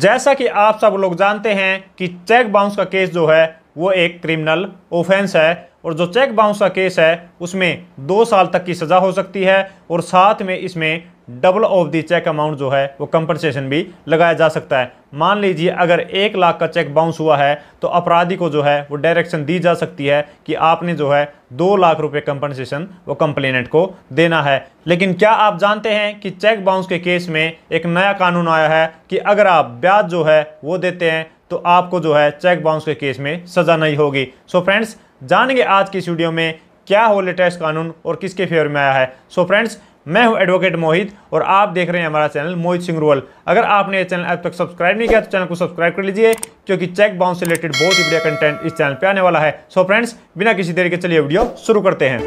जैसा कि आप सब लोग जानते हैं कि चेक बाउंस का केस जो है वो एक क्रिमिनल ऑफेंस है और जो चेक बाउंस का केस है उसमें दो साल तक की सज़ा हो सकती है और साथ में इसमें double of the check amount जो है वो कंपनसेशन भी लगाया जा सकता है मान लीजिए अगर एक लाख का चेक बाउंस हुआ है तो अपराधी को जो है वो डायरेक्शन दी जा सकती है कि आपने जो है दो लाख रुपए कंपनसेशन वो कंप्लेनेंट को देना है लेकिन क्या आप जानते हैं कि चेक बाउंस के केस में एक नया कानून आया है कि अगर आप ब्याज जो है वो देते हैं तो आपको जो है चेक बाउंस के केस में सज़ा नहीं होगी सो so फ्रेंड्स जानेंगे आज की इस वीडियो में क्या हो लेटेस्ट कानून और किसके फेवर में आया है सो so फ्रेंड्स मैं हूं एडवोकेट मोहित और आप देख रहे हैं हमारा चैनल मोहित सिंह रोल अगर आपने ये चैनल अब तक सब्सक्राइब नहीं किया तो चैनल को सब्सक्राइब कर लीजिए क्योंकि चेक बाउंस से रिलेटेड बहुत ही बढ़िया कंटेंट इस चैनल पर आने वाला है सो फ्रेंड्स बिना किसी देर के चलिए वीडियो शुरू करते हैं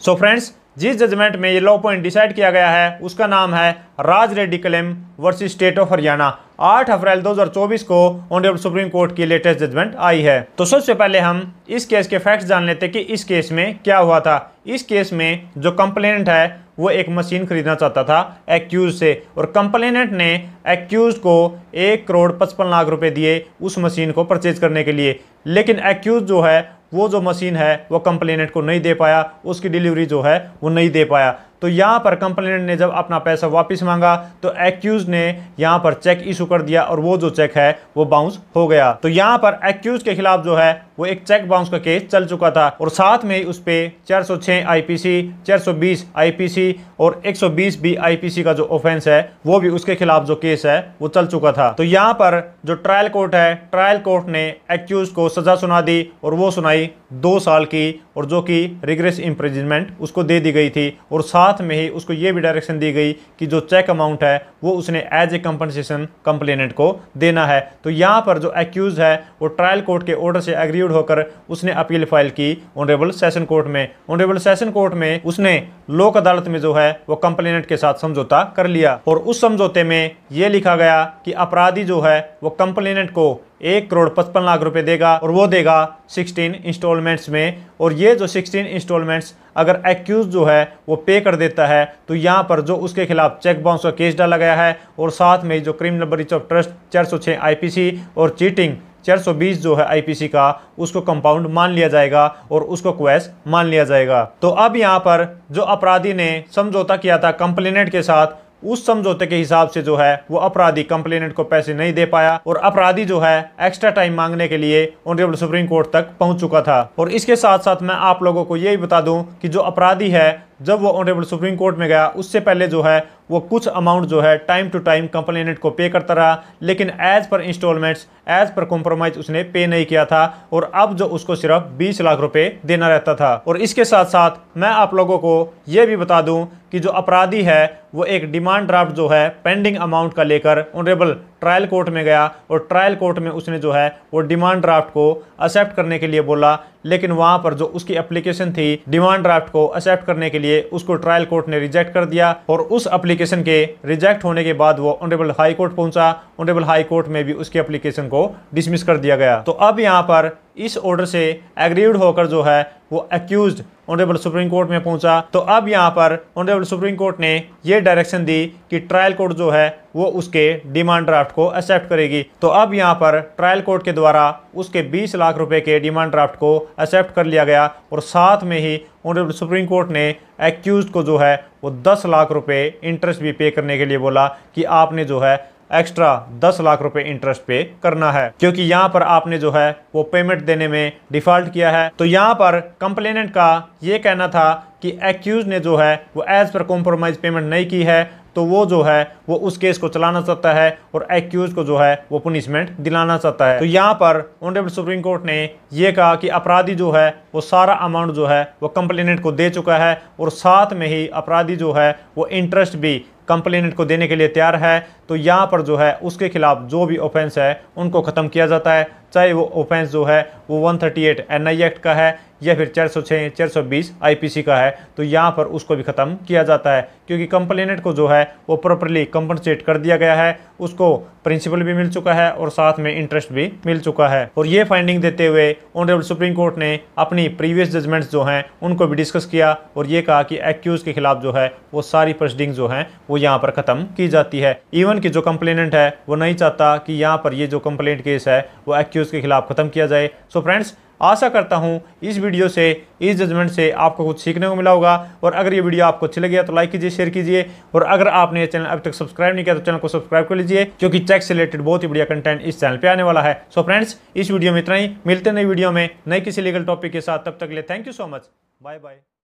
सो so फ्रेंड्स जिस जजमेंट में ये लॉ पॉइंट डिसाइड किया गया है उसका नाम है Raj Reddy claim versus state of Haryana 8 April 2024 को ऑनरेबल सुप्रीम कोर्ट की लेटेस्ट जजमेंट आई है तो सबसे पहले हम इस केस के फैक्ट्स जान लेते हैं कि इस केस में क्या हुआ था इस केस में जो कंप्लेनेंट है वो एक मशीन खरीदना चाहता था एक्यूज से और कंप्लेनेंट ने एक्यूज को एक करोड़ पचपन लाख रुपए दिए उस मशीन को परचेज करने के लिए लेकिन एक्यूज जो है वो जो मशीन है वो कंप्लेनेंट को नहीं दे पाया उसकी डिलीवरी जो है वो नहीं दे पाया तो यहाँ पर कंप्लेनेंट ने जब अपना पैसा वापस मांगा तो एक्यूज ने यहाँ पर चेक इशू कर दिया और वो जो चेक है वो बाउंस हो गया तो यहाँ पर एक्यूज के खिलाफ जो है वो एक चेक बाउंस का केस चल चुका था और साथ में उस पर चार सौ छः आई पी सी चार सौ बीस आई पी सी और एक सौ बीस बी आई पी सी का जो ऑफेंस है वो भी उसके खिलाफ जो केस है वो चल चुका था तो यहाँ पर जो ट्रायल कोर्ट है ट्रायल कोर्ट ने एक्यूज को सजा सुना दी और वो सुनाई दो साल की और जो कि रिग्रेस इम्प्रिजमेंट उसको दे दी गई थी और साथ में ही उसको ये भी डायरेक्शन दी गई कि जो चेक अमाउंट है वो उसने एज ए कंपनसेशन कंप्लेनेंट को देना है तो यहाँ पर जो एक्यूज है वो ट्रायल कोर्ट के ऑर्डर से एग्री इंजर्ड होकर उसने अपील फाइल की ऑनरेबल सेशन कोर्ट में ऑनरेबल सेशन कोर्ट में उसने लोक अदालत में जो है वो कंप्लेनेंट के साथ समझौता कर लिया और उस समझौते में ये लिखा गया कि अपराधी जो है वो कंप्लेनेंट को एक करोड़ पचपन लाख रुपए देगा और वो देगा 16 इंस्टॉलमेंट्स में और ये जो 16 इंस्टॉलमेंट्स अगर एक्यूज जो है वो पे कर देता है तो यहाँ पर जो उसके खिलाफ चेक बाउंस का केस डाला गया है और साथ में जो क्रिमिनल ब्रीच ऑफ ट्रस्ट चार सौ छः और चीटिंग 420 जो है आईपीसी का उसको कंपाउंड मान लिया जाएगा और उसको क्वेश मान लिया जाएगा तो अब यहाँ पर जो अपराधी ने समझौता किया था कंप्लेनेंट के साथ उस समझौते के हिसाब से जो है वो अपराधी कंप्लेनेंट को पैसे नहीं दे पाया और अपराधी जो है एक्स्ट्रा टाइम मांगने के लिए ऑनरेबल सुप्रीम कोर्ट तक पहुंच चुका था और इसके साथ साथ मैं आप लोगों को यही बता दूं कि जो अपराधी है जब वो ऑनरेबल सुप्रीम कोर्ट में गया उससे पहले जो है वो कुछ अमाउंट जो है टाइम टू टाइम कंप्लेनेंट को पे करता रहा लेकिन as per installments as per compromise उसने पे नहीं किया था और अब जो उसको सिर्फ 20 लाख रुपए देना रहता था और इसके साथ साथ मैं आप लोगों को ये भी बता दूं कि जो अपराधी है वो एक डिमांड ड्राफ्ट जो है पेंडिंग अमाउंट का लेकर ऑनरेबल ट्रायल कोर्ट में गया और ट्रायल कोर्ट में उसने जो है वो डिमांड ड्राफ्ट को एक्सेप्ट करने के लिए बोला लेकिन वहाँ पर जो उसकी एप्लीकेशन थी डिमांड ड्राफ्ट को एक्सेप्ट करने के लिए उसको ट्रायल कोर्ट ने रिजेक्ट कर दिया और उस एप्लीकेशन के रिजेक्ट होने के बाद वो ऑनरेबल हाई कोर्ट पहुंचा ऑनरेबल हाई कोर्ट में भी उसकी एप्लीकेशन को डिसमिस कर दिया गया तो अब यहाँ पर इस ऑर्डर से एग्रीव होकर जो है वो एक्यूज ऑनरेबल सुप्रीम कोर्ट में पहुंचा तो अब यहाँ पर ऑनरेबल सुप्रीम कोर्ट ने ये डायरेक्शन दी कि ट्रायल कोर्ट जो है वो उसके डिमांड ड्राफ्ट को एक्सेप्ट करेगी तो अब यहाँ पर ट्रायल कोर्ट के द्वारा उसके 20 लाख रुपए के डिमांड ड्राफ्ट को एक्सेप्ट कर लिया गया और साथ में ही ऑनरेबल सुप्रीम कोर्ट ने एक्यूज को जो है वो दस लाख रुपये इंटरेस्ट भी पे करने के लिए बोला कि आपने जो है एक्स्ट्रा दस लाख रुपए इंटरेस्ट पे करना है क्योंकि यहाँ पर आपने जो है वो पेमेंट देने में डिफॉल्ट किया है तो यहाँ पर कंप्लेनेंट का ये कहना था कि एक्यूज ने जो है वो एज पर कॉम्प्रोमाइज पेमेंट नहीं की है तो वो जो है वो उस केस को चलाना चाहता है और एक्यूज को जो है वो पनिशमेंट दिलाना चाहता है तो यहाँ पर ऑनरेबल सुप्रीम कोर्ट ने ये कहा कि अपराधी जो है वो सारा अमाउंट जो है वो कंप्लेनेंट को दे चुका है और साथ में ही अपराधी जो है वो इंटरेस्ट भी कंप्लेनेंट को देने के लिए तैयार है तो यहाँ पर जो है उसके खिलाफ जो भी ऑफेंस है उनको ख़त्म किया जाता है चाहे वो ऑफेंस जो है वो 138 एट एक्ट का है या फिर 406 सौ आईपीसी का है तो यहाँ पर उसको भी ख़त्म किया जाता है क्योंकि कंप्लेनेंट को जो है वो प्रॉपरली कंपनसेट कर दिया गया है उसको प्रिंसिपल भी मिल चुका है और साथ में इंटरेस्ट भी मिल चुका है और ये फाइंडिंग देते हुए ऑनरेबल सुप्रीम कोर्ट ने अपनी प्रीवियस जजमेंट्स जो हैं उनको भी डिस्कस किया और ये कहा कि एक्यूज़ के खिलाफ जो है वो सारी प्रोसीडिंग जो है वो यहाँ पर ख़त्म की जाती है इवन कि जो कंप्लेनेंट है वो नहीं चाहता कि यहाँ पर ये जो कंप्लेंट केस है वो एक्यूज़ वीडियोस के खिलाफ ख़त्म किया जाए सो फ्रेंड्स आशा करता हूँ इस वीडियो से इस जजमेंट से आपको कुछ सीखने को मिला होगा और अगर ये वीडियो आपको अच्छी लगी तो लाइक कीजिए शेयर कीजिए और अगर आपने ये चैनल अभी तक सब्सक्राइब नहीं किया तो चैनल को सब्सक्राइब कर लीजिए क्योंकि चेक से रिलेटेड बहुत ही बढ़िया कंटेंट इस चैनल पर आने वाला है सो so फ्रेंड्स इस वीडियो में इतना ही मिलते नई वीडियो में नए किसी लीगल टॉपिक के साथ तब तक ले लिए thank you so much bye bye